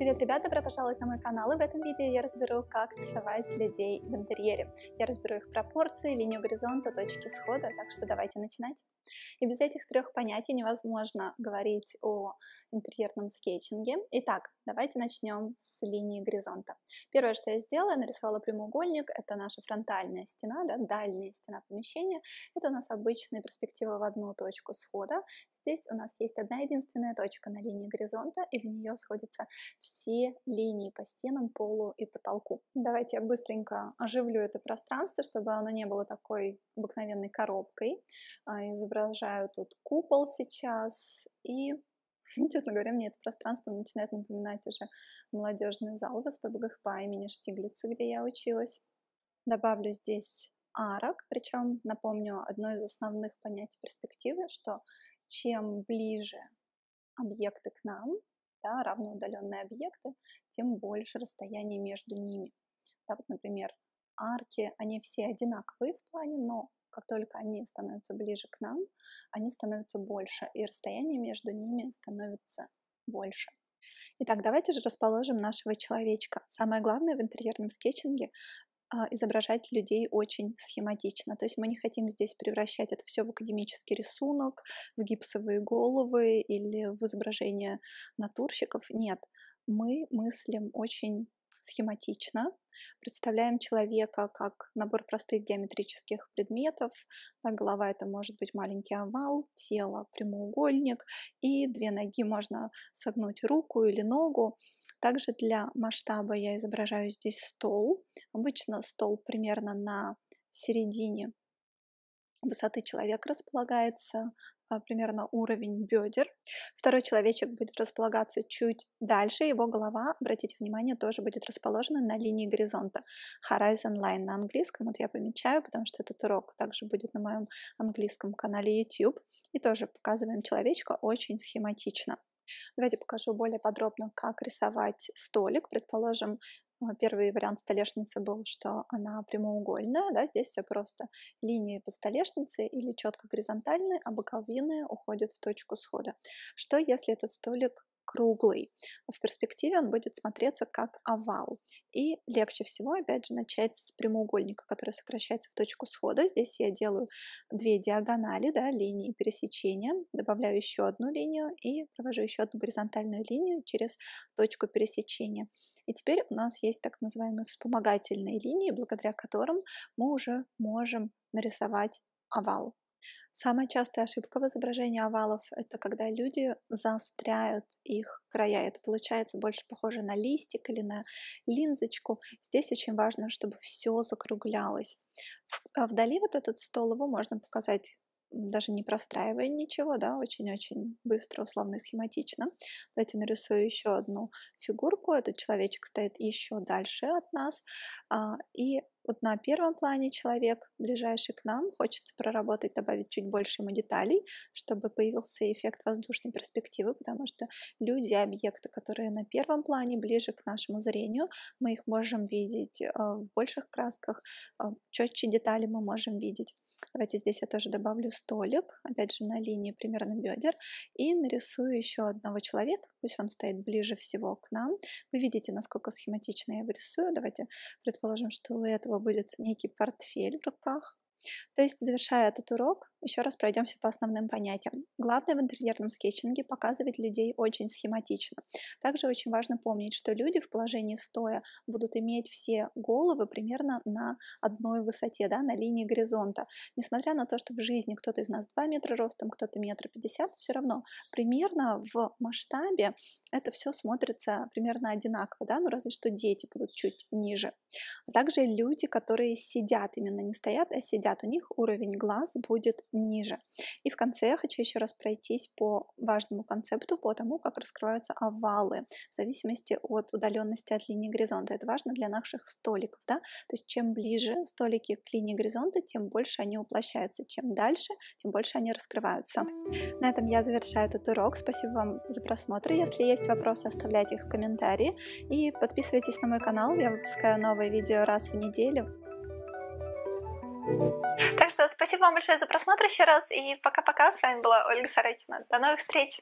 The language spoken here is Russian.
Привет, ребята! Добро пожаловать на мой канал, и в этом видео я разберу, как рисовать людей в интерьере. Я разберу их пропорции, линию горизонта, точки схода, так что давайте начинать. И без этих трех понятий невозможно говорить о интерьерном скетчинге. Итак, давайте начнем с линии горизонта. Первое, что я сделала, я нарисовала прямоугольник, это наша фронтальная стена, да, дальняя стена помещения. Это у нас обычная перспектива в одну точку схода, Здесь у нас есть одна единственная точка на линии горизонта, и в нее сходятся все линии по стенам, полу и потолку. Давайте я быстренько оживлю это пространство, чтобы оно не было такой обыкновенной коробкой. А, изображаю тут купол сейчас и Честно говоря, мне это пространство начинает напоминать уже молодежный зал в СПбГХПА имени Штиглица, где я училась. Добавлю здесь арок, причем, напомню, одно из основных понятий перспективы, что чем ближе объекты к нам, да, равноудаленные объекты, тем больше расстояние между ними. Да, вот, например, арки, они все одинаковые в плане, но как только они становятся ближе к нам, они становятся больше, и расстояние между ними становится больше. Итак, давайте же расположим нашего человечка. Самое главное в интерьерном скетчинге а, изображать людей очень схематично. То есть мы не хотим здесь превращать это все в академический рисунок, в гипсовые головы или в изображение натурщиков. Нет, мы мыслим очень схематично, представляем человека как набор простых геометрических предметов. голова это может быть маленький овал, тело прямоугольник, и две ноги можно согнуть руку или ногу. Также для масштаба я изображаю здесь стол. Обычно стол примерно на середине высоты человека располагается, а, примерно уровень бедер. Второй человечек будет располагаться чуть дальше, его голова, обратите внимание, тоже будет расположена на линии горизонта. Horizon Line на английском, вот я помечаю, потому что этот урок также будет на моем английском канале YouTube. И тоже показываем человечка очень схематично. Давайте покажу более подробно, как рисовать столик. Предположим, э, Первый вариант столешницы был, что она прямоугольная, да, здесь все просто. Линии по столешнице или четко горизонтальные, а боковины уходят в точку схода. Что если этот столик круглый. В перспективе он будет смотреться как овал. И легче всего, опять же, начать с прямоугольника, который сокращается в точку схода. Здесь я делаю две диагонали, да, линии пересечения, добавляю еще одну линию и провожу еще одну горизонтальную линию через точку пересечения. И теперь у нас есть так называемые вспомогательные линии, благодаря которым мы уже можем нарисовать овал. Самая частая ошибка в изображении овалов — это когда люди заостряют их края. Это получается больше похоже на листик или на линзочку. Здесь очень важно, чтобы все закруглялось. А, вдали вот этот стол, его можно показать даже не простраивая ничего, да, очень-очень быстро, условно и схематично. Давайте нарисую еще одну фигурку. Этот человечек стоит еще дальше от нас. А, и вот на первом плане человек, ближайший к нам, хочется проработать, добавить чуть больше ему деталей, чтобы появился эффект воздушной перспективы, потому что люди, объекты, которые на первом плане, ближе к нашему зрению, мы их можем видеть э, в больших красках, э, четче детали мы можем видеть. Давайте здесь я тоже добавлю столик, опять же на линии примерно бедер, и нарисую еще одного человека, пусть он стоит ближе всего к нам. Вы видите, насколько схематично я его рисую. Давайте предположим, что у этого будет некий портфель в руках, то есть, завершая этот урок, еще раз пройдемся по основным понятиям. Главное в интерьерном скетчинге показывать людей очень схематично. Также очень важно помнить, что люди в положении стоя будут иметь все головы примерно на одной высоте, да, на линии горизонта. Несмотря на то, что в жизни кто-то из нас 2 метра ростом, кто-то метр пятьдесят, все равно примерно в масштабе это все смотрится примерно одинаково, да, ну разве что дети будут чуть ниже. А также люди, которые сидят, именно не стоят, а сидят взгляд у них уровень глаз будет ниже. И в конце я хочу еще раз пройтись по важному концепту, по тому, как раскрываются овалы в зависимости от удаленности от линии горизонта. Это важно для наших столиков, да? То есть чем ближе столики к линии горизонта, тем больше они уплощаются. Чем дальше, тем больше они раскрываются. На этом я завершаю этот урок. Спасибо вам за просмотр. Если есть вопросы, оставляйте их в комментарии. И подписывайтесь на мой канал. Я выпускаю новые видео раз в неделю. Так что спасибо вам большое за просмотр еще раз. И пока-пока. С вами была Ольга Сорокина. До новых встреч!